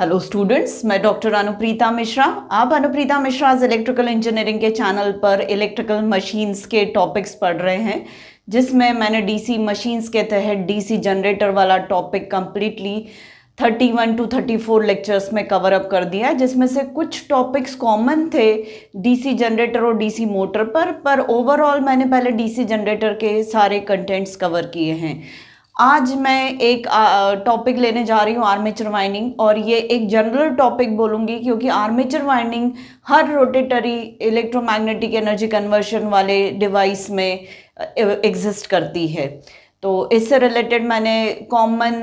hello students मैं doctor Anuprita Mishra आप अनुप्रीता आज इलेक्ट्रिकल इंजीनियरिंग के चैनल पर इलेक्ट्रिकल मशीन्स के टॉपिक्स पढ़ रहे हैं जिसमें मैंने डीसी मशीन्स के तहत डीसी जनरेटर वाला टॉपिक कम्प्लीटली 31 टू 34 लेक्चर्स में कवर अप कर दिया है जिसमें से कुछ टॉपिक्स कॉमन थे डीसी जनरेटर और डीसी मोटर पर पर ओवरऑल मैंने पहले डीसी जनरेटर के सारे कंटेंट्स कवर किए हैं आज मैं एक टॉपिक लेने जा रही हूँ आर्मेचर वाइंडिंग और ये एक जनरल टॉपिक बोलूँगी क्योंकि आर्मेचर वाइंडिंग हर रोटेटरी इलेक्ट्रोमैग्नेटिक एनर्जी कन्वर्शन वाले डिवाइस में एग्जिस्ट करती है तो इससे रिलेटेड मैंने common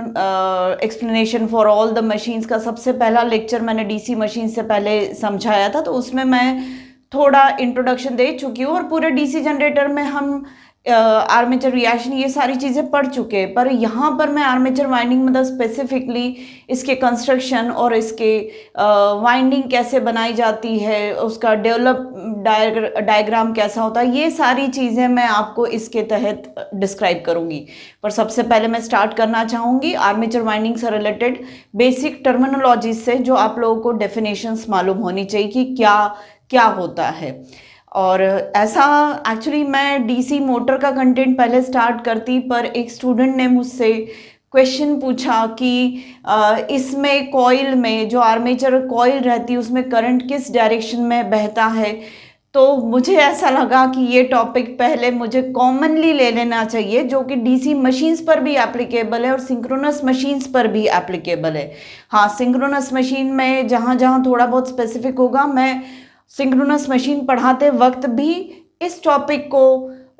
explanation for all the machines का सबसे पहला लेक्चर मैंने डीसी मशीन से पहले समझाया था तो उसमें मैं थोड़ा इंट्रोडक्शन दे चुकी हूँ और पूरे डीसी जनरेटर में हम आर्मेचर रिएक्शन ये सारी चीज़ें पढ़ चुके हैं पर यहाँ पर मैं आर्मेचर वाइंडिंग मतलब स्पेसिफिकली इसके कंस्ट्रक्शन और इसके वाइंडिंग कैसे बनाई जाती है उसका डेवलप डायग्र, डायग्राम कैसा होता है ये सारी चीज़ें मैं आपको इसके तहत डिस्क्राइब करूँगी पर सबसे पहले मैं स्टार्ट करना चाहूँगी आर्मेचर वाइंडिंग से रिलेटेड बेसिक टर्मिनोलॉजी से जो आप लोगों को डेफिनेशंस मालूम होनी चाहिए कि क्या क्या होता है और ऐसा एक्चुअली मैं डीसी मोटर का कंटेंट पहले स्टार्ट करती पर एक स्टूडेंट ने मुझसे क्वेश्चन पूछा कि इसमें कॉइल में जो आर्मेचर कॉइल रहती है उसमें करंट किस डायरेक्शन में बहता है तो मुझे ऐसा लगा कि ये टॉपिक पहले मुझे कॉमनली ले लेना चाहिए जो कि डीसी मशीन्स पर भी एप्लीकेबल है और सिंक्रोनस मशीन्स पर भी एप्लीकेबल है हाँ सिंक्रोनस मशीन में जहाँ जहाँ थोड़ा बहुत स्पेसिफिक होगा मैं सिंक्रोनस मशीन पढ़ाते वक्त भी इस टॉपिक को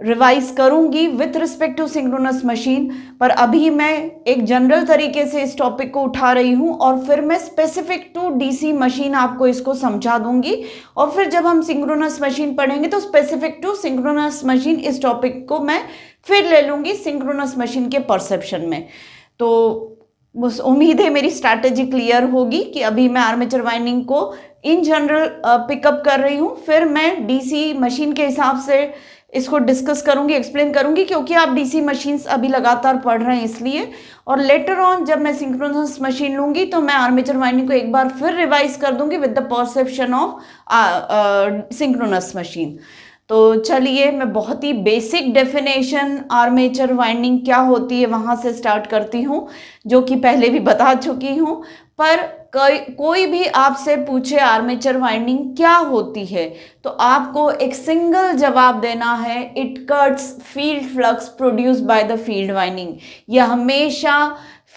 रिवाइज करूंगी with respect to synchronous machine पर अभी मैं एक जनरल तरीके से इस टॉपिक को उठा रही हूं और फिर मैं स्पेसिफिक टू डीसी मशीन आपको इसको समझा दूंगी और फिर जब हम सिंक्रोनस मशीन पढ़ेंगे तो स्पेसिफिक टू सिंक्रोनस मशीन इस टॉपिक को मैं फिर ले लूँगी सिंक्रोनस मशीन के परसेप्शन में तो बस उम्मीद है मेरी स्ट्रैटेजी क्लियर होगी कि अभी मैं आर्मेचर वाइंडिंग को इन जनरल पिकअप कर रही हूँ फिर मैं डीसी मशीन के हिसाब से इसको डिस्कस करूँगी एक्सप्लेन करूँगी क्योंकि आप डीसी मशीन्स अभी लगातार पढ़ रहे हैं इसलिए और लेटर ऑन जब मैं सिंक्रोनस मशीन लूँगी तो मैं आर्मेचर वाइंडिंग को एक बार फिर रिवाइज कर दूँगी with the perception of synchronous machine तो चलिए मैं बहुत ही बेसिक डेफिनेशन आर्मेचर वाइंडिंग क्या होती है वहाँ से स्टार्ट करती हूँ जो कि पहले भी बता चुकी हूँ पर कोई भी आपसे पूछे आर्मेचर वाइंडिंग क्या होती है तो आपको एक सिंगल जवाब देना है it cuts field flux produce by the field winding यह हमेशा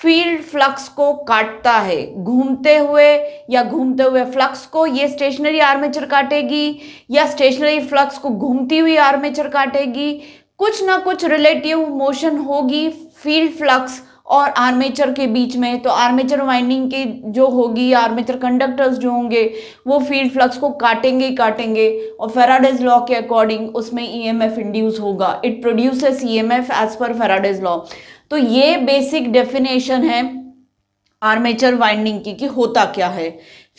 फील्ड फ्लक्स को काटता है घूमते हुए या घूमते हुए फ्लक्स को ये स्टेशनरी आर्मेचर काटेगी या स्टेशनरी फ्लक्स को घूमती हुई आर्मेचर काटेगी कुछ ना कुछ रिलेटिव मोशन होगी फील्ड फ्लक्स और आर्मेचर के बीच में तो आर्मेचर वाइंडिंग के जो होगी आर्मेचर कंडक्टर्स जो होंगे वो फील्ड फ्लक्स को काटेंगे काटेंगे और फेराडेज लॉ के अकॉर्डिंग उसमें ईएमएफ e इंड्यूस होगा it produces EMF as per Faraday's law तो ये बेसिक डेफिनेशन है आर्मेचर वाइंडिंग की कि होता क्या है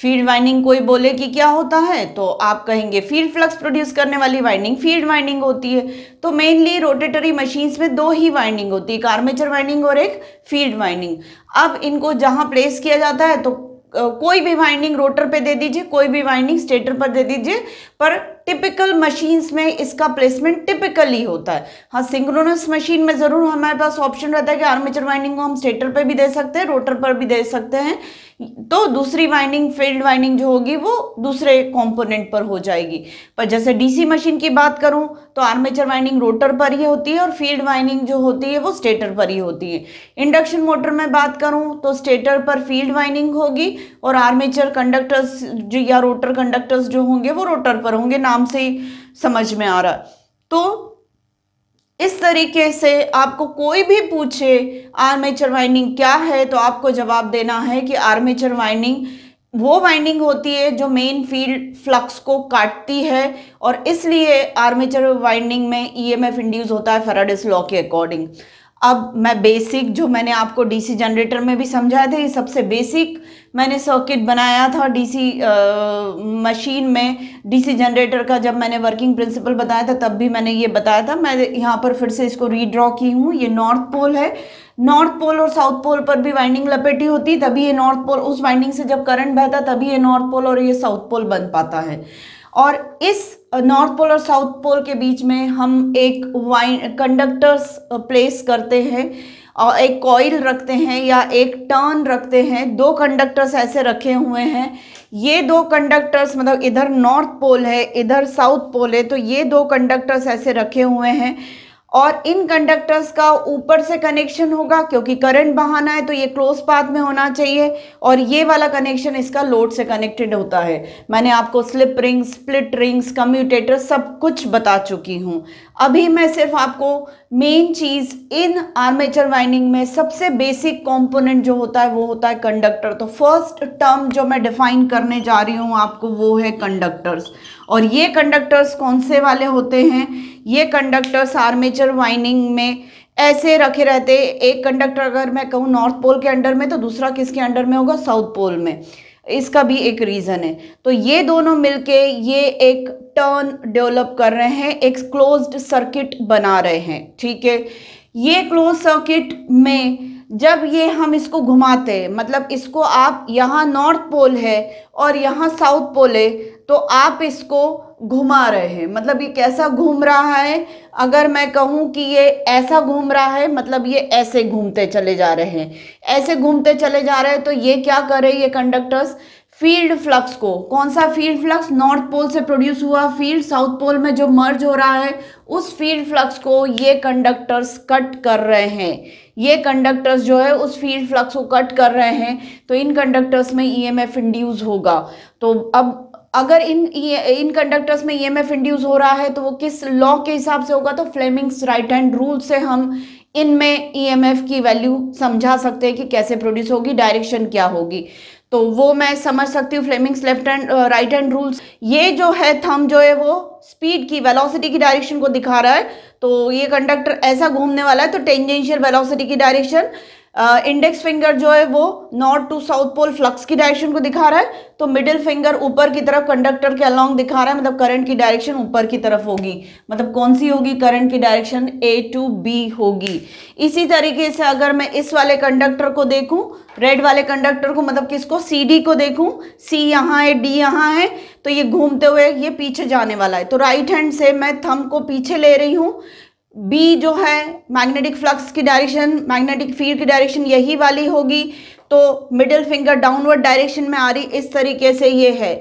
फील्ड वाइंडिंग कोई बोले कि क्या होता है तो आप कहेंगे फील्ड फ्लक्स प्रोड्यूस करने वाली वाइंडिंग फील्ड वाइंडिंग होती है तो मेनली रोटेटरी मशीन्स में दो ही वाइंडिंग होती है एक आर्मेचर वाइंडिंग और एक फील्ड वाइंडिंग अब इनको जहाँ प्लेस किया जाता है तो कोई भी वाइंडिंग रोटर पे दे दीजिए कोई भी वाइंडिंग स्टेटर पर दे दीजिए पर टिपिकल मशीन्स में इसका प्लेसमेंट टिपिकली होता है हाँ सिंक्रोनस मशीन में ज़रूर हमारे पास ऑप्शन रहता है कि आर्मेचर वाइंडिंग को हम स्टेटर पर भी दे सकते हैं रोटर पर भी दे सकते हैं तो दूसरी वाइंडिंग फील्ड वाइंडिंग जो होगी वो दूसरे कंपोनेंट पर हो जाएगी पर जैसे डीसी मशीन की बात करूं तो आर्मेचर वाइंडिंग रोटर पर ही होती है और फील्ड वाइंडिंग जो होती है वो स्टेटर पर ही होती है इंडक्शन मोटर में बात करूं तो स्टेटर पर फील्ड वाइंडिंग होगी और आर्मेचर कंडक्टर्स जो या रोटर कंडक्टर्स जो होंगे वो रोटर पर होंगे नाम से ही समझ में आ रहा तो इस तरीके से आपको कोई भी पूछे आर्मेचर वाइंडिंग क्या है तो आपको जवाब देना है कि आर्मेचर वाइंडिंग वो वाइंडिंग होती है जो मेन फील्ड फ्लक्स को काटती है और इसलिए आर्मेचर वाइंडिंग में ईएमएफ e इंड्यूस होता है फेराडिस लॉ के अकॉर्डिंग अब मैं बेसिक जो मैंने आपको डीसी जनरेटर में भी समझाया था ये सबसे बेसिक मैंने सर्किट बनाया था डीसी मशीन में डीसी जनरेटर का जब मैंने वर्किंग प्रिंसिपल बताया था तब भी मैंने ये बताया था मैं यहाँ पर फिर से इसको रीड्रॉ की हूँ ये नॉर्थ पोल है नॉर्थ पोल और साउथ पोल पर भी वाइंडिंग लपेटी होती तभी ये नॉर्थ पोल उस वाइंडिंग से जब करंट बहता तभी ये नॉर्थ पोल और ये साउथ पोल बन पाता है और इस नॉर्थ पोल और साउथ पोल के बीच में हम एक वाइन कंडक्टर्स प्लेस करते हैं और एक कॉइल रखते हैं या एक टर्न रखते हैं दो कंडक्टर्स ऐसे रखे हुए हैं ये दो कंडक्टर्स मतलब इधर नॉर्थ पोल है इधर साउथ पोल है तो ये दो कंडक्टर्स ऐसे रखे हुए हैं और इन कंडक्टर्स का ऊपर से कनेक्शन होगा क्योंकि करंट बहाना है तो ये क्लोज पाथ में होना चाहिए और ये वाला कनेक्शन इसका लोड से कनेक्टेड होता है मैंने आपको slip ring split rings commutator सब कुछ बता चुकी हूँ अभी मैं सिर्फ आपको मेन चीज़ इन आर्मेचर वाइंडिंग में सबसे बेसिक कॉम्पोनेंट जो होता है वो होता है कंडक्टर तो फर्स्ट टर्म जो मैं डिफाइन करने जा रही हूँ आपको वो है कंडक्टर्स और ये कंडक्टर्स कौन से वाले होते हैं ये कंडक्टर्स आर्मेचर वाइनिंग में ऐसे रखे रहते एक कंडक्टर अगर मैं कहूँ नॉर्थ पोल के अंडर में तो दूसरा किसके अंडर में होगा साउथ पोल में इसका भी एक रीज़न है तो ये दोनों मिलके ये एक टर्न डेवलप कर रहे हैं एक क्लोज्ड सर्किट बना रहे हैं ठीक है ये क्लोज सर्किट में जब ये हम इसको घुमाते हैं मतलब इसको आप यहाँ नॉर्थ पोल है और यहाँ साउथ पोल है तो आप इसको घुमा रहे हैं मतलब ये कैसा घूम रहा है अगर मैं कहूँ कि ये ऐसा घूम रहा है मतलब ये ऐसे घूमते चले जा रहे हैं ऐसे घूमते चले जा रहे हैं तो ये क्या कर रहे हैं ये कंडक्टर्स फील्ड फ्लक्स को कौन सा फील्ड फ्लक्स नॉर्थ पोल से प्रोड्यूस हुआ फील्ड साउथ पोल में जो मर्ज हो रहा है उस फील्ड फ्लक्स को ये कंडक्टर्स कट कर रहे हैं ये कंडक्टर्स जो है उस फील्ड फ्लक्स को कट कर रहे हैं तो इन कंडक्टर्स में ईएमएफ e इंड्यूस होगा तो अब अगर इन इन कंडक्टर्स में ईएमएफ e इंड्यूस हो रहा है तो वो किस लॉ के हिसाब से होगा तो फ्लेमिंग्स राइट हैंड रूल से हम इनमें ईएमएफ e की वैल्यू समझा सकते हैं कि कैसे प्रोड्यूस होगी डायरेक्शन क्या होगी तो वो मैं समझ सकती हूँ Fleming's left hand right hand rules ये जो है थम जो है वो स्पीड की वेलोसिटी की डायरेक्शन को दिखा रहा है तो ये कंडक्टर ऐसा घूमने वाला है तो टेंजेंशियल वेलोसिटी की डायरेक्शन इंडेक्स फिंगर जो है वो north to south pole flux की डायरेक्शन को दिखा रहा है तो मिडिल फिंगर ऊपर की तरफ कंडक्टर के अलोंग दिखा रहा है मतलब करंट की डायरेक्शन ऊपर की तरफ होगी मतलब कौन सी होगी करंट की डायरेक्शन ए टू बी होगी इसी तरीके से अगर मैं इस वाले कंडक्टर को देखूं रेड वाले कंडक्टर को मतलब किसको सी डी को देखूं सी यहाँ है डी यहाँ है तो ये घूमते हुए ये पीछे जाने वाला है तो राइट हैंड से मैं थम को पीछे ले रही हूँ बी जो है मैग्नेटिक फ्लक्स की डायरेक्शन मैग्नेटिक फील्ड की डायरेक्शन यही वाली होगी तो मिडिल फिंगर डाउनवर्ड डायरेक्शन में आ रही इस तरीके से ये है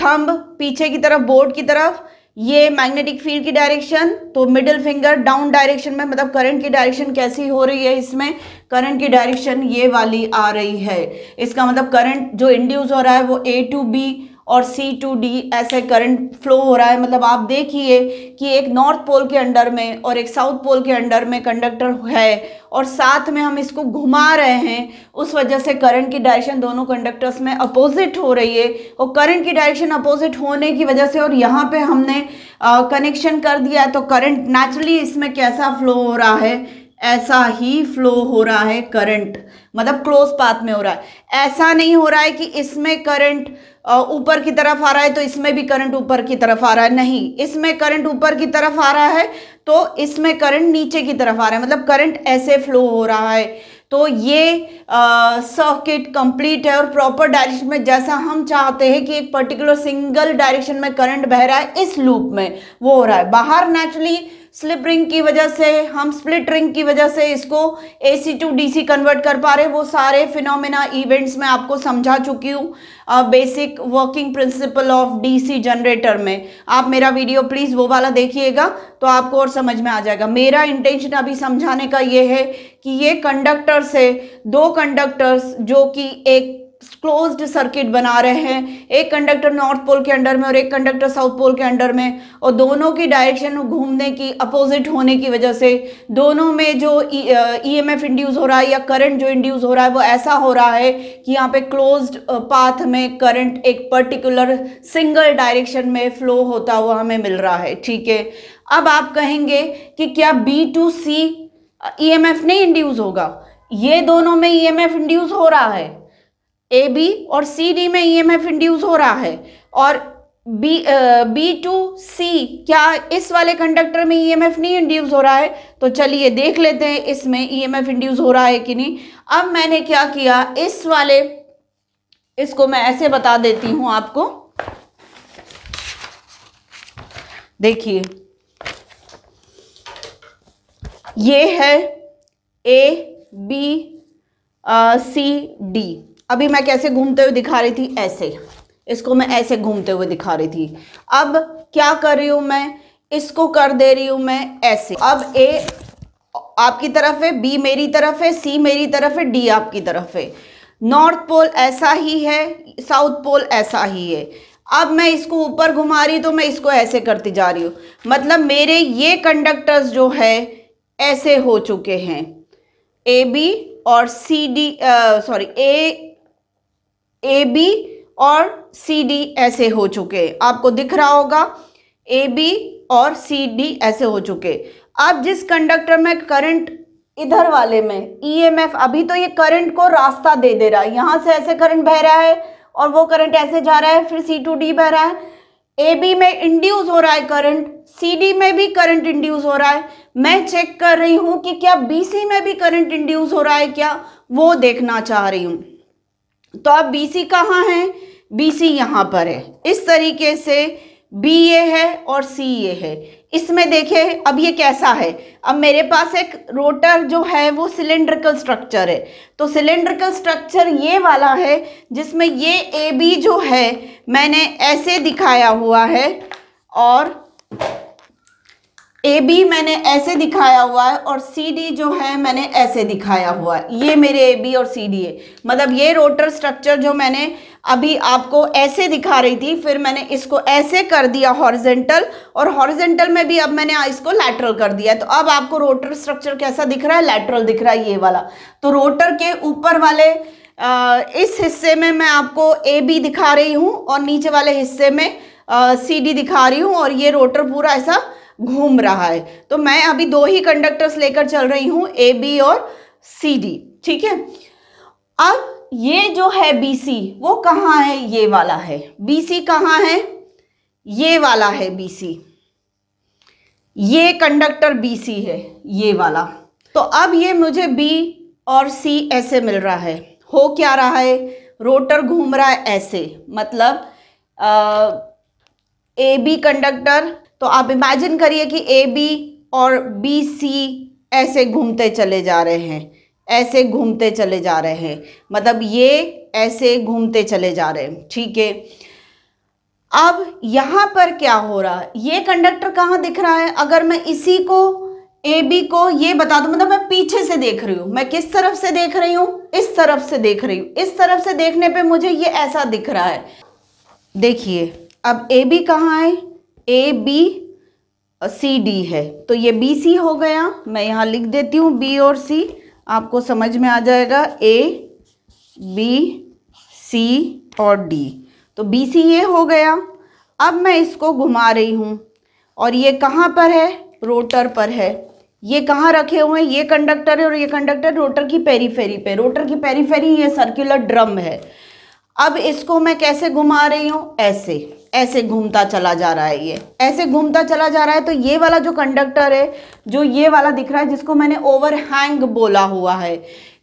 थंब पीछे की तरफ बोर्ड की तरफ ये मैग्नेटिक फील्ड की डायरेक्शन तो मिडिल फिंगर डाउन डायरेक्शन में मतलब करंट की डायरेक्शन कैसी हो रही है इसमें करंट की डायरेक्शन ये वाली आ रही है इसका मतलब करंट जो इंड्यूस हो रहा है वो ए टू बी और सी टू डी ऐसे करंट फ्लो हो रहा है मतलब आप देखिए कि एक नॉर्थ पोल के अंडर में और एक साउथ पोल के अंडर में कंडक्टर है और साथ में हम इसको घुमा रहे हैं उस वजह से करंट की डायरेक्शन दोनों कंडक्टर्स में अपोजिट हो रही है और करंट की डायरेक्शन अपोजिट होने की वजह से और यहाँ पे हमने कनेक्शन कर दिया है तो करंट नेचुरली इसमें कैसा फ्लो हो रहा है ऐसा ही फ्लो हो रहा है करंट मतलब क्लोज पाथ में हो रहा है ऐसा नहीं हो रहा है कि इसमें करंट ऊपर की तरफ आ रहा है तो इसमें भी करंट ऊपर की तरफ आ रहा है नहीं इसमें करंट ऊपर की तरफ आ रहा है तो इसमें करंट नीचे की तरफ आ रहा है मतलब करंट ऐसे फ्लो हो रहा है तो ये सर्किट कंप्लीट है और प्रॉपर डायरेक्शन में जैसा हम चाहते हैं कि एक पर्टिकुलर सिंगल डायरेक्शन में करंट बह रहा है इस लूप में वो हो रहा है बाहर नेचुरली स्लिप रिंग की वजह से हम स्प्लिट रिंग की वजह से इसको A C to D C convert कर पा रहे वो सारे फिनोमिना इवेंट्स में आपको समझा चुकी हूँ basic working principle of D C generator में आप मेरा वीडियो प्लीज़ वो वाला देखिएगा तो आपको और समझ में आ जाएगा मेरा इंटेंशन अभी समझाने का ये है कि ये कंडक्टर्स है दो कंडक्टर्स जो कि एक क्लोज्ड सर्किट बना रहे हैं एक कंडक्टर नॉर्थ पोल के अंडर में और एक कंडक्टर साउथ पोल के अंडर में और दोनों की डायरेक्शन घूमने की अपोजिट होने की वजह से दोनों में जो ई एम एफ इंड्यूस हो रहा है या करंट जो इंड्यूस हो रहा है वो ऐसा हो रहा है कि यहाँ पे क्लोज्ड पाथ uh, में करंट एक पर्टिकुलर सिंगल डायरेक्शन में फ्लो होता हुआ हमें मिल रहा है ठीक है अब आप कहेंगे कि क्या B to C E M F नहीं इंड्यूस होगा ये दोनों में ई एम एफ इंड्यूस हो रहा है ए बी और सी डी में ई एम एफ इंड्यूस हो रहा है और बी बी टू सी क्या इस वाले कंडक्टर में ई एम एफ नहीं इंड्यूस हो रहा है तो चलिए देख लेते हैं इसमें ई एम एफ इंड्यूस हो रहा है कि नहीं अब मैंने क्या किया इस वाले इसको मैं ऐसे बता देती हूं आपको देखिए ये है ए बी सी डी अभी मैं कैसे घूमते हुए दिखा रही थी ऐसे इसको मैं ऐसे घूमते हुए दिखा रही थी अब क्या कर रही हूँ मैं इसको कर दे रही हूँ मैं ऐसे अब ए आपकी तरफ है बी मेरी तरफ है सी मेरी तरफ है डी आपकी तरफ है नॉर्थ पोल ऐसा ही है साउथ पोल ऐसा ही है अब मैं इसको ऊपर घुमा रही तो मैं इसको ऐसे करती जा रही हूँ मतलब मेरे ये कंडक्टर्स जो है ऐसे हो चुके हैं ए बी और C D sorry A A B और सी डी ऐसे हो चुके आपको दिख रहा होगा ए बी और सी डी ऐसे हो चुके अब जिस कंडक्टर में करंट इधर वाले में ईएमएफ e अभी तो ये करंट को रास्ता दे दे रहा है यहाँ से ऐसे करंट बह रहा है और वो करंट ऐसे जा रहा है फिर सी टू डी बह रहा है ए बी में इंड्यूस हो रहा है करंट सी डी में भी करंट इंड्यूस हो रहा है मैं चेक कर रही हूँ कि क्या बी सी में भी करंट इंड्यूस हो रहा है क्या वो देखना चाह रही हूँ तो अब बी सी कहाँ है बी सी यहाँ पर है इस तरीके से बी ए है और सी ए है इसमें देखें अब ये कैसा है अब मेरे पास एक रोटर जो है वो सिलेंड्रिकल स्ट्रक्चर है तो सिलेंड्रिकल स्ट्रक्चर ये वाला है जिसमें ये ए बी जो है मैंने ऐसे दिखाया हुआ है और ए बी मैंने ऐसे दिखाया हुआ है और सी डी जो है मैंने ऐसे दिखाया हुआ है ये मेरे ए बी और सी डी है मतलब ये रोटर स्ट्रक्चर जो मैंने अभी आपको ऐसे दिखा रही थी फिर मैंने इसको ऐसे कर दिया हॉर्जेंटल और हॉर्जेंटल में भी अब मैंने इसको लैटरल कर दिया तो अब आपको रोटर स्ट्रक्चर कैसा दिख रहा है लैटरल दिख रहा है ये वाला तो रोटर के ऊपर वाले आ, इस हिस्से में मैं आपको ए बी दिखा रही हूँ और नीचे वाले हिस्से में सी डी दिखा रही हूँ और ये रोटर पूरा ऐसा घूम रहा है तो मैं अभी दो ही कंडक्टर्स लेकर चल रही हूँ ए बी और सी डी ठीक है अब ये जो है बी सी वो कहाँ है ये वाला है बी सी कहाँ है ये वाला है बी सी ये कंडक्टर बी सी है ये वाला तो अब ये मुझे बी और सी ऐसे मिल रहा है हो क्या रहा है रोटर घूम रहा है ऐसे मतलब ए बी कंडक्टर तो आप इमेजिन करिए कि ए बी और बी सी ऐसे घूमते चले जा रहे हैं ऐसे घूमते चले जा रहे हैं मतलब ये ऐसे घूमते चले जा रहे हैं ठीक है अब यहाँ पर क्या हो रहा है ये कंडक्टर कहाँ दिख रहा है अगर मैं इसी को ए बी को ये बता दूँ मतलब मैं पीछे से देख रही हूँ मैं किस तरफ से देख रही हूँ इस तरफ से देख रही हूँ इस तरफ से देखने पे मुझे ये ऐसा दिख रहा है देखिए अब ए बी कहाँ है ए बी सी डी है तो ये बी सी हो गया मैं यहाँ लिख देती हूँ बी और सी आपको समझ में आ जाएगा ए बी सी और डी तो बी सी ये हो गया अब मैं इसको घुमा रही हूँ और ये कहाँ पर है रोटर पर है ये कहाँ रखे हुए हैं ये कंडक्टर है और ये कंडक्टर रोटर की पेरीफेरी पे रोटर की पेरीफेरी ये सर्कुलर ड्रम है अब इसको मैं कैसे घुमा रही हूँ ऐसे ऐसे घूमता चला जा रहा है ये ऐसे घूमता चला जा रहा है तो ये वाला जो कंडक्टर है जो ये वाला दिख रहा है जिसको मैंने ओवरहैंग बोला हुआ है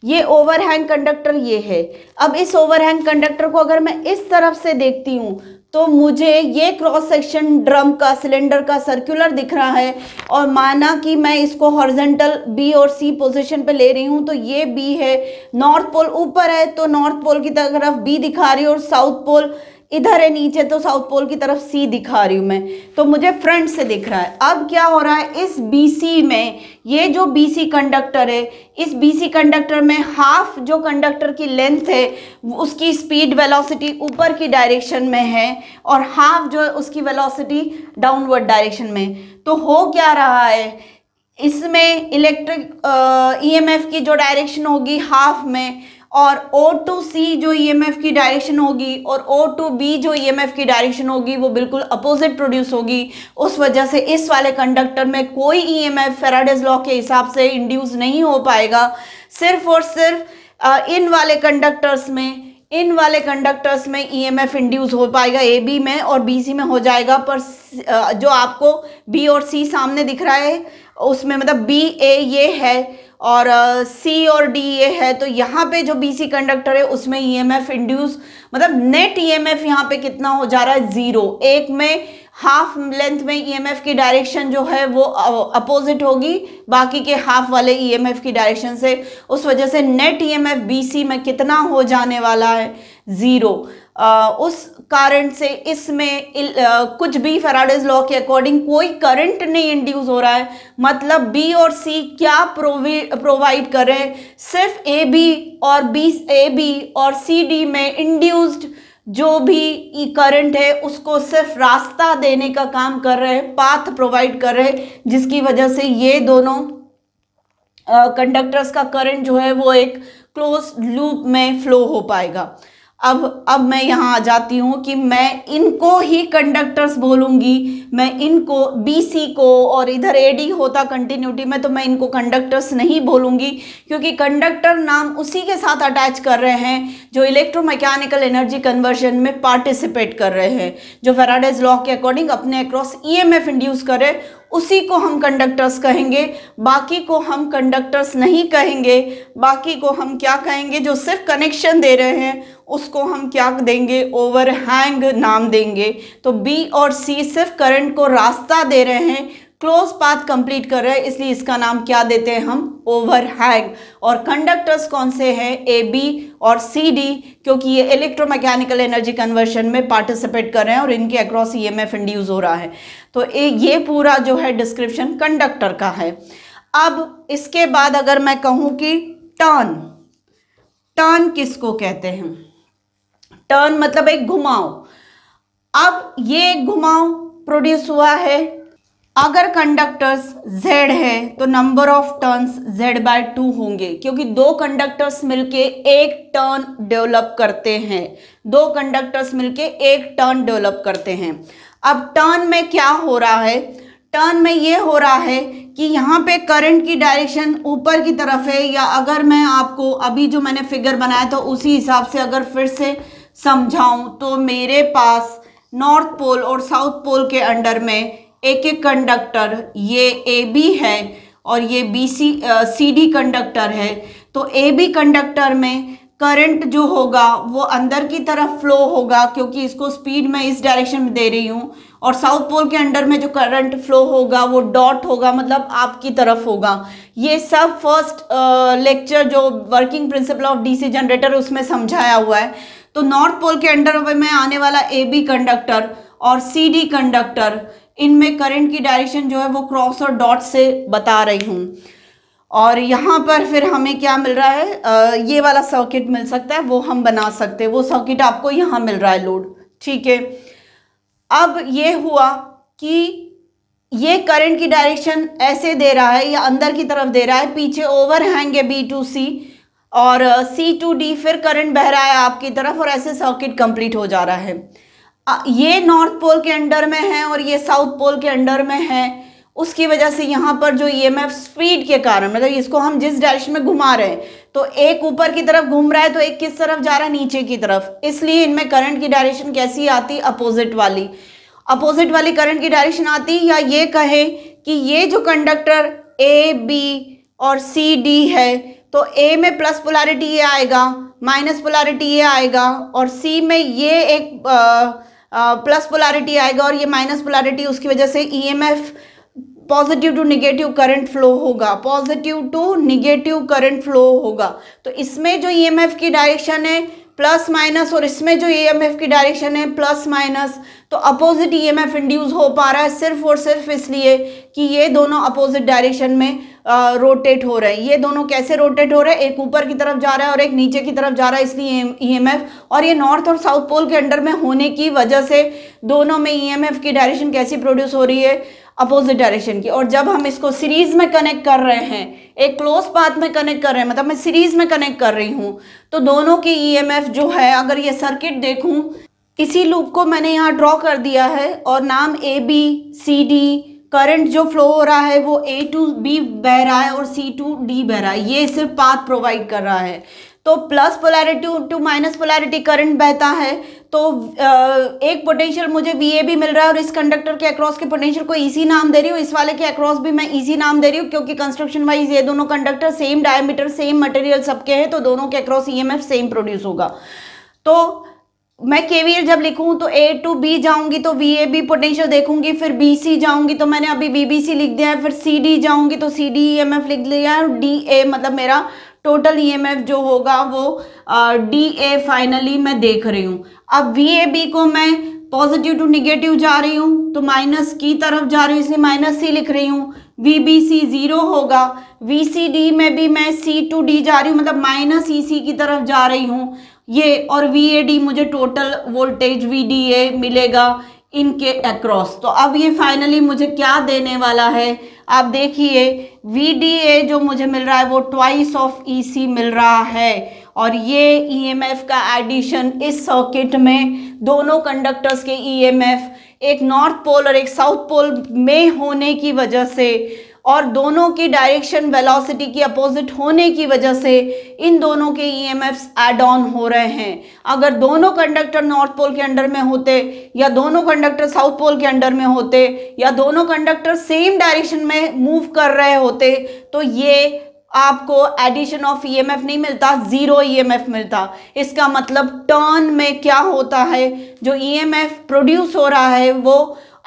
ये ओवरहैंग कंडक्टर ये है अब इस ओवरहैंग कंडक्टर को अगर मैं इस तरफ से देखती हूँ तो मुझे ये क्रॉस सेक्शन ड्रम का सिलेंडर का सर्कुलर दिख रहा है और माना कि मैं इसको हॉर्जेंटल बी और सी पोजीशन पे ले रही हूँ तो ये बी है नॉर्थ पोल ऊपर है तो नॉर्थ पोल की तरफ बी दिखा रही है और साउथ पोल इधर है नीचे तो साउथ पोल की तरफ सी दिखा रही हूँ मैं तो मुझे फ्रंट से दिख रहा है अब क्या हो रहा है इस बीसी में ये जो बीसी कंडक्टर है इस बीसी कंडक्टर में हाफ जो कंडक्टर की लेंथ है उसकी स्पीड वेलोसिटी ऊपर की डायरेक्शन में है और हाफ जो है उसकी वेलोसिटी डाउनवर्ड डायरेक्शन में तो हो क्या रहा है इसमें इलेक्ट्रिक ई e की जो डायरेक्शन होगी हाफ में और ओ टू सी जो एफ़ e की डायरेक्शन होगी और ओ टू बी जो एफ़ e की डायरेक्शन होगी वो बिल्कुल अपोजिट प्रोड्यूस होगी उस वजह से इस वाले कंडक्टर में कोई एफ फेराडेज लॉ के हिसाब से इंड्यूस नहीं हो पाएगा सिर्फ और सिर्फ इन वाले कंडक्टर्स में इन वाले कंडक्टर्स में ईएमएफ e इंड्यूस हो पाएगा ए बी में और बी सी में हो जाएगा पर जो आपको बी और सी सामने दिख रहा है उसमें मतलब बी ए ये है और सी और डी ये है तो यहाँ पे जो बी सी कंडक्टर है उसमें ई एम एफ इंड्यूस मतलब नेट ई एम एफ यहाँ पे कितना हो जा रहा है ज़ीरो एक में हाफ लेंथ में ईएमएफ e की डायरेक्शन जो है वो अपोजिट होगी बाकी के हाफ वाले ईएमएफ e की डायरेक्शन से उस वजह से नेट ईएमएफ e बीसी में कितना हो जाने वाला है ज़ीरो उस कारण से इसमें कुछ भी फेराडेज लॉ के अकॉर्डिंग कोई करंट नहीं इंड्यूस हो रहा है मतलब बी और सी क्या प्रोवाइड कर रहे हैं सिर्फ ए बी और बी ए बी और सी डी में इंड्यूस्ड जो भी ई करंट है उसको सिर्फ रास्ता देने का काम कर रहे हैं पाथ प्रोवाइड कर रहे हैं जिसकी वजह से ये दोनों कंडक्टर्स का करंट जो है वो एक क्लोज लूप में फ्लो हो पाएगा अब अब मैं यहाँ आ जाती हूँ कि मैं इनको ही कंडक्टर्स बोलूँगी मैं इनको बीसी को और इधर एडी होता कंटिन्यूटी में तो मैं इनको कंडक्टर्स नहीं बोलूँगी क्योंकि कंडक्टर नाम उसी के साथ अटैच कर रहे हैं जो इलेक्ट्रोमैकेनिकल एनर्जी कन्वर्जन में पार्टिसिपेट कर रहे हैं जो फेराडेज लॉ के अकॉर्डिंग अपने across E M F induce करे उसी को हम कंडक्टर्स कहेंगे बाकी को हम कंडक्टर्स नहीं कहेंगे बाकी को हम क्या कहेंगे जो सिर्फ कनेक्शन दे रहे हैं उसको हम क्या देंगे ओवरहैंग नाम देंगे तो बी और सी सिर्फ करंट को रास्ता दे रहे हैं क्लोज पाथ कंप्लीट कर रहा है इसलिए इसका नाम क्या देते हैं हम ओवर हैग और कंडक्टर्स कौन से हैं ए बी और सी डी क्योंकि ये इलेक्ट्रोमैकेनिकल एनर्जी कन्वर्शन में पार्टिसिपेट कर रहे हैं और इनके across E M F induce हो रहा है तो ये पूरा जो है डिस्क्रिप्शन कंडक्टर का है अब इसके बाद अगर मैं कहूँ कि टर्न टर्न किसको कहते हैं टर्न मतलब एक घुमाओ अब ये घुमाओ प्रोड्यूस हुआ है अगर कंडक्टर्स z है तो number of turns z by two होंगे क्योंकि दो कंडक्टर्स मिलके एक टर्न डेवलप करते हैं दो कंडक्टर्स मिलके एक टर्न डेवलप करते हैं अब टर्न में क्या हो रहा है टर्न में ये हो रहा है कि यहाँ पे करंट की डायरेक्शन ऊपर की तरफ है या अगर मैं आपको अभी जो मैंने फिगर बनाया था उसी हिसाब से अगर फिर से समझाऊँ तो मेरे पास नॉर्थ पोल और साउथ पोल के अंडर में एक एक कंडक्टर ये ए बी है और ये B C C D conductor है तो ए बी कंडक्टर में करंट जो होगा वो अंदर की तरफ फ्लो होगा क्योंकि इसको स्पीड मैं इस डायरेक्शन में दे रही हूँ और साउथ पोल के अंडर में जो करंट फ्लो होगा वो डॉट होगा मतलब आपकी तरफ होगा ये सब फर्स्ट लेक्चर जो working principle of DC generator उसमें समझाया हुआ है तो नॉर्थ पोल के अंडर में आने वाला ए बी कंडक्टर और सी डी कंडक्टर इनमें करंट की डायरेक्शन जो है वो क्रॉस और डॉट से बता रही हूँ और यहाँ पर फिर हमें क्या मिल रहा है आ, ये वाला सर्किट मिल सकता है वो हम बना सकते हैं वो सर्किट आपको यहाँ मिल रहा है लोड ठीक है अब ये हुआ कि ये करंट की डायरेक्शन ऐसे दे रहा है या अंदर की तरफ दे रहा है पीछे ओवर हैंग है बी टू सी और सी टू डी फिर करंट बह रहा है आपकी तरफ और ऐसे सर्किट कंप्लीट हो जा रहा है ये नॉर्थ पोल के अंडर में है और ये साउथ पोल के अंडर में है उसकी वजह से यहाँ पर जो ई एम एफ स्पीड के कारण मतलब इसको हम जिस डायरेक्शन में घुमा रहे हैं तो एक ऊपर की तरफ घूम रहा है तो एक किस तरफ जा रहा है नीचे की तरफ इसलिए इनमें करंट की डायरेक्शन कैसी आती अपोजिट वाली अपोजिट वाली करंट की डायरेक्शन आती या ये कहे कि ये जो कंडक्टर ए बी और सी डी है तो ए में प्लस पोलारिटी ये आएगा माइनस पोलारिटी ये आएगा और सी में ये एक आ, प्लस पोलैरिटी आएगा और ये माइनस पोलैरिटी उसकी वजह से EMF positive to negative current flow होगा positive to negative current flow होगा तो इसमें जो ईएमएफ e की डायरेक्शन है प्लस माइनस और इसमें जो ई एम एफ की डायरेक्शन है प्लस माइनस तो opposite E M F induce हो पा रहा है सिर्फ और सिर्फ इसलिए कि ये दोनों अपोजिट डायरेक्शन में रोटेट हो रहे हैं ये दोनों कैसे रोटेट हो रहे हैं एक ऊपर की तरफ जा रहा है और एक नीचे की तरफ जा रहा है इसलिए ई e e और ये नॉर्थ और साउथ पोल के अंडर में होने की वजह से दोनों में ई e की डायरेक्शन कैसी प्रोड्यूस हो रही है अपोजिट डायरेक्शन की और जब हम इसको सीरीज में कनेक्ट कर रहे हैं एक क्लोज पाथ में कनेक्ट कर रहे हैं मतलब मैं सीरीज में कनेक्ट कर रही हूँ तो दोनों की ईएमएफ जो है अगर ये सर्किट देखूँ इसी लूप को मैंने यहाँ ड्रॉ कर दिया है और नाम A B C D current जो फ्लो हो रहा है वो ए टू बी बह रहा है और सी टू डी बह रहा है ये सिर्फ पाथ प्रोवाइड कर रहा है तो plus polarity to minus polarity current बहता है तो एक पोटेंशियल मुझे वी भी मिल रहा है और इस कंडक्टर के अक्रॉस के पोटेंशियल को ईसी नाम दे रही हूँ इस वाले के अक्रॉस भी मैं ईसी नाम दे रही हूँ क्योंकि कंस्ट्रक्शन वाइज ये दोनों conductor same diameter same material सबके हैं तो दोनों के अक्रॉस एफ सेम प्रोड्यूस होगा तो मैं केवीए जब लिखूँ तो ए टू बी जाऊंगी तो वी ए बी पोटेंशियल देखूंगी फिर बी सी जाऊंगी तो मैंने अभी वी बी सी लिख दिया है फिर सी डी जाऊंगी तो C D E M F लिख दिया है और डी ए मतलब मेरा टोटल ईएमएफ e जो होगा वो डी ए फाइनली मैं देख रही हूँ अब वी ए बी को मैं पॉजिटिव टू निगेटिव जा रही हूँ तो माइनस की तरफ जा रही हूँ इसलिए माइनस सी लिख रही हूँ वी बी सी ज़ीरो होगा वी सी डी में भी मैं सी टू डी जा रही हूँ मतलब माइनस ई सी की तरफ जा रही हूँ ये और वी ए डी मुझे total voltage V D A मिलेगा इनके अक्रॉस तो अब ये फाइनली मुझे क्या देने वाला है आप देखिए वी जो मुझे मिल रहा है वो ट्वाइस ऑफ ई मिल रहा है और ये ईएमएफ e का एडिशन इस सर्किट में दोनों कंडक्टर्स के ईएमएफ e एक नॉर्थ पोल और एक साउथ पोल में होने की वजह से और दोनों की डायरेक्शन वेलोसिटी की अपोजिट होने की वजह से इन दोनों के ई एम एड ऑन हो रहे हैं अगर दोनों कंडक्टर नॉर्थ पोल के अंडर में होते या दोनों कंडक्टर साउथ पोल के अंडर में होते या दोनों कंडक्टर सेम डायरेक्शन में मूव कर रहे होते तो ये आपको एडिशन ऑफ ईएमएफ नहीं मिलता ज़ीरो ईएमएफ e मिलता इसका मतलब टर्न में क्या होता है जो ईएमएफ e प्रोड्यूस हो रहा है वो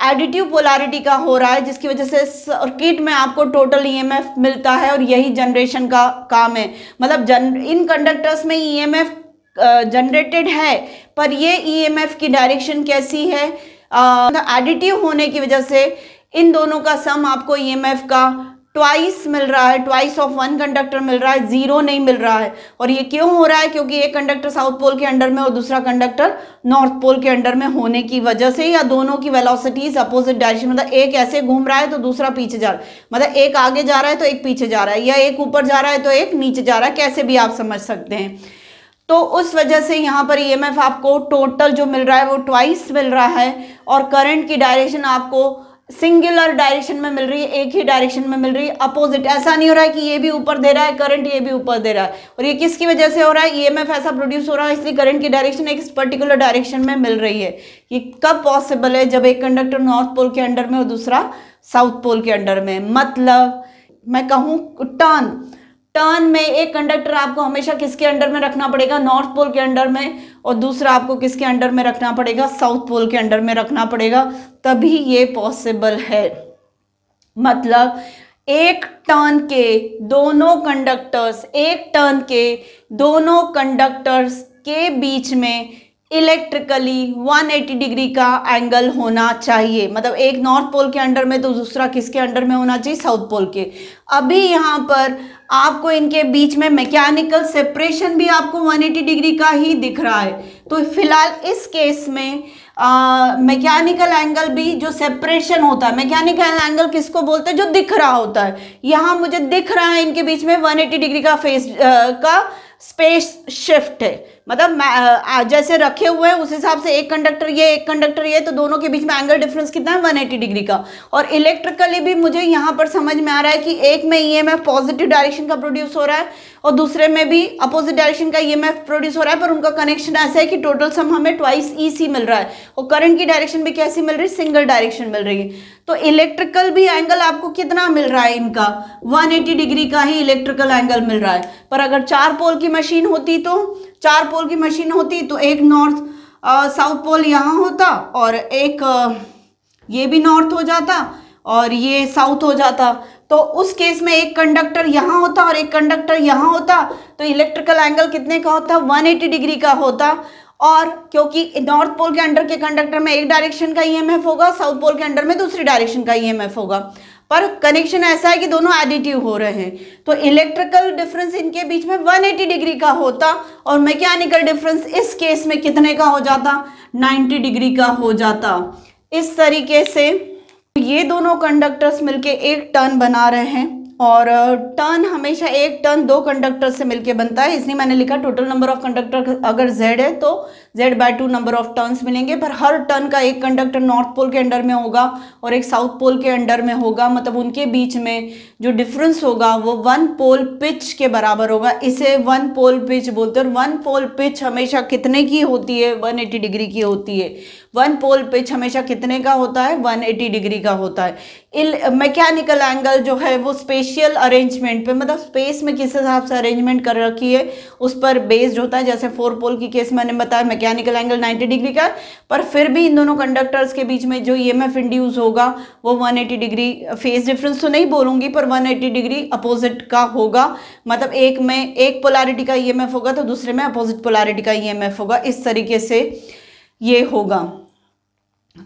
एडिटिव पोलारिटी का हो रहा है जिसकी वजह से सर्किट में आपको टोटल ईएमएफ मिलता है और यही जनरेशन का काम है मतलब जन इन कंडक्टर्स में ईएमएफ जनरेटेड है पर ये ईएमएफ की डायरेक्शन कैसी है एडिटिव मतलब होने की वजह से इन दोनों का सम आपको ईएमएफ का ट्वाइस मिल रहा है ट्वाइस ऑफ वन कंडक्टर मिल रहा है जीरो नहीं मिल रहा है और ये क्यों हो रहा है क्योंकि एक कंडक्टर साउथ पोल के अंडर में और दूसरा कंडक्टर नॉर्थ पोल के अंडर में होने की वजह से या दोनों की वेलोसिटीज अपोजिट डायरेक्शन मतलब एक ऐसे घूम रहा है तो दूसरा पीछे जा रहा है मतलब एक आगे जा रहा है तो एक पीछे जा रहा है या एक ऊपर जा रहा है तो एक नीचे जा रहा है कैसे भी आप समझ सकते हैं तो उस वजह से यहाँ पर ई e आपको टोटल जो मिल रहा है वो ट्वाइस मिल रहा है और करंट की डायरेक्शन आपको सिंगुलर डायरेक्शन में मिल रही है एक ही डायरेक्शन में मिल रही है अपोजिट ऐसा नहीं हो रहा है कि ये भी ऊपर दे रहा है करंट ये भी ऊपर दे रहा है और ये किसकी वजह से हो रहा है ईएमएफ ऐसा प्रोड्यूस हो रहा है इसलिए करंट की डायरेक्शन एक पर्टिकुलर डायरेक्शन में मिल रही है ये कब पॉसिबल है जब एक कंडक्टर नॉर्थ पोल के अंडर में और दूसरा साउथ पोल के अंडर में मतलब मैं कहूँ टर्न टर्न में एक कंडक्टर आपको हमेशा किसके अंडर में रखना पड़ेगा नॉर्थ पोल के अंडर में और दूसरा आपको किसके अंडर में रखना पड़ेगा साउथ पोल के अंडर में रखना पड़ेगा तभी ये पॉसिबल है मतलब एक टर्न के दोनों कंडक्टर्स एक टर्न के दोनों कंडक्टर्स के बीच में इलेक्ट्रिकली 180 डिग्री का एंगल होना चाहिए मतलब एक नॉर्थ पोल के अंडर में तो दूसरा किसके अंडर में होना चाहिए साउथ पोल के अभी यहाँ पर आपको इनके बीच में मैकेनिकल सेपरेशन भी आपको 180 डिग्री का ही दिख रहा है तो फिलहाल इस केस में मैकेनिकल एंगल भी जो सेपरेशन होता है मैकेनिकल एंगल किसको बोलते हैं जो दिख रहा होता है यहाँ मुझे दिख रहा है इनके बीच में 180 डिग्री का फेस आ, का स्पेस शिफ्ट है मतलब जैसे रखे हुए हैं उस हिसाब से एक कंडक्टर ये एक कंडक्टर ये तो दोनों के बीच में एंगल डिफरेंस कितना है 180 डिग्री का और इलेक्ट्रिकली भी मुझे यहाँ पर समझ में आ रहा है कि एक में ई एम पॉजिटिव डायरेक्शन का प्रोड्यूस हो रहा है और दूसरे में भी अपोजिट डायरेक्शन का ई एम प्रोड्यूस हो रहा है पर उनका कनेक्शन ऐसा है कि टोटल सम हमें ट्वाइस ई सी मिल रहा है और करंट की डायरेक्शन भी कैसी मिल रही है सिंगल डायरेक्शन मिल रही है तो इलेक्ट्रिकल भी एंगल आपको कितना मिल रहा है इनका 180 डिग्री का ही इलेक्ट्रिकल एंगल मिल रहा है पर अगर चार पोल की मशीन होती तो चार पोल की मशीन होती तो एक नॉर्थ साउथ पोल यहाँ होता और एक आ, ये भी नॉर्थ हो जाता और ये साउथ हो जाता तो उस केस में एक कंडक्टर यहाँ होता और एक कंडक्टर यहाँ होता तो इलेक्ट्रिकल एंगल कितने का होता 180 डिग्री का होता और क्योंकि नॉर्थ पोल के अंडर के कंडक्टर में एक डायरेक्शन का ईएमएफ होगा साउथ पोल के अंडर में दूसरी डायरेक्शन का ईएमएफ होगा पर कनेक्शन ऐसा है कि दोनों एडिटिव हो रहे हैं तो इलेक्ट्रिकल डिफरेंस इनके बीच में 180 डिग्री का होता और मैकेनिकल डिफरेंस इस केस में कितने का हो जाता 90 डिग्री का हो जाता इस तरीके से ये दोनों कंडक्टर्स मिलके एक टर्न बना रहे हैं और टर्न हमेशा एक टर्न दो कंडक्टर से मिलके बनता है इसलिए मैंने लिखा टोटल नंबर ऑफ कंडक्टर अगर जेड है तो Z by two number of turns मिलेंगे पर हर टर्न का एक कंडक्टर नॉर्थ पोल के अंडर में होगा और एक साउथ पोल के अंडर में होगा मतलब उनके बीच में जो डिफरेंस होगा वो वन पोल पिच के बराबर होगा इसे वन पोल पिच बोलते हैं और वन पोल पिच हमेशा कितने की होती है 180 डिग्री की होती है वन पोल पिच हमेशा कितने का होता है 180 डिग्री का होता है मैकेनिकल एंगल जो है वो स्पेशियल अरेंजमेंट पे मतलब स्पेस में किस हिसाब से अरेंजमेंट कर रखी है उस पर बेस्ड होता है जैसे फोर पोल की केस मैंने बताया मैकेनिकल एंगल 90 डिग्री का पर फिर भी इन दोनों कंडक्टर्स के बीच में जो ई एम इंड्यूस होगा वो 180 डिग्री फेज डिफरेंस तो नहीं बोलूंगी पर 180 डिग्री अपोजिट का होगा मतलब एक में एक पोलैरिटी का ई e होगा तो दूसरे में अपोजिट पोलैरिटी का ई e होगा इस तरीके से ये होगा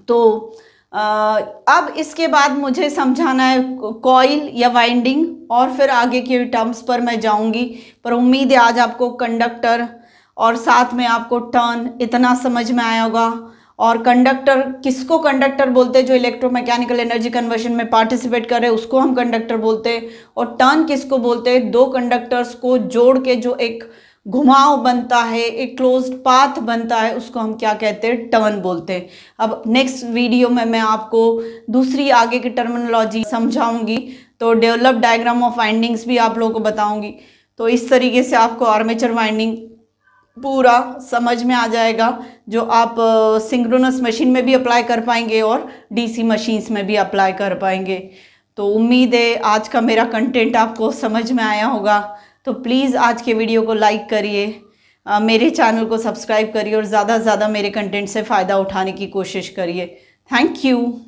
तो आ, अब इसके बाद मुझे समझाना है कॉइल या वाइंडिंग और फिर आगे के टर्म्स पर मैं जाऊंगी पर उम्मीद है आज आपको कंडक्टर और साथ में आपको टर्न इतना समझ में आया होगा और कंडक्टर किसको कंडक्टर बोलते हैं जो इलेक्ट्रोमैकेनिकल एनर्जी कन्वर्शन में पार्टिसिपेट कर हैं उसको हम कंडक्टर बोलते हैं और टर्न किसको बोलते हैं दो कंडक्टर्स को जोड़ के जो एक घुमाव बनता है एक क्लोज पाथ बनता है उसको हम क्या कहते हैं टर्न बोलते हैं अब नेक्स्ट वीडियो में मैं आपको दूसरी आगे की टर्मिनोलॉजी समझाऊंगी तो डेवलप डायग्राम ऑफ वाइंडिंग्स भी आप लोगों को बताऊंगी तो इस तरीके से आपको आर्मेचर वाइंडिंग पूरा समझ में आ जाएगा जो आप सिंक्रोनस मशीन में भी अप्लाई कर पाएंगे और डीसी मशीन्स में भी अप्लाई कर पाएंगे तो उम्मीद है आज का मेरा कंटेंट आपको समझ में आया होगा तो प्लीज़ आज के वीडियो को लाइक करिए मेरे चैनल को सब्सक्राइब करिए और ज़्यादा से ज़्यादा मेरे कंटेंट से फ़ायदा उठाने की कोशिश करिए थैंक यू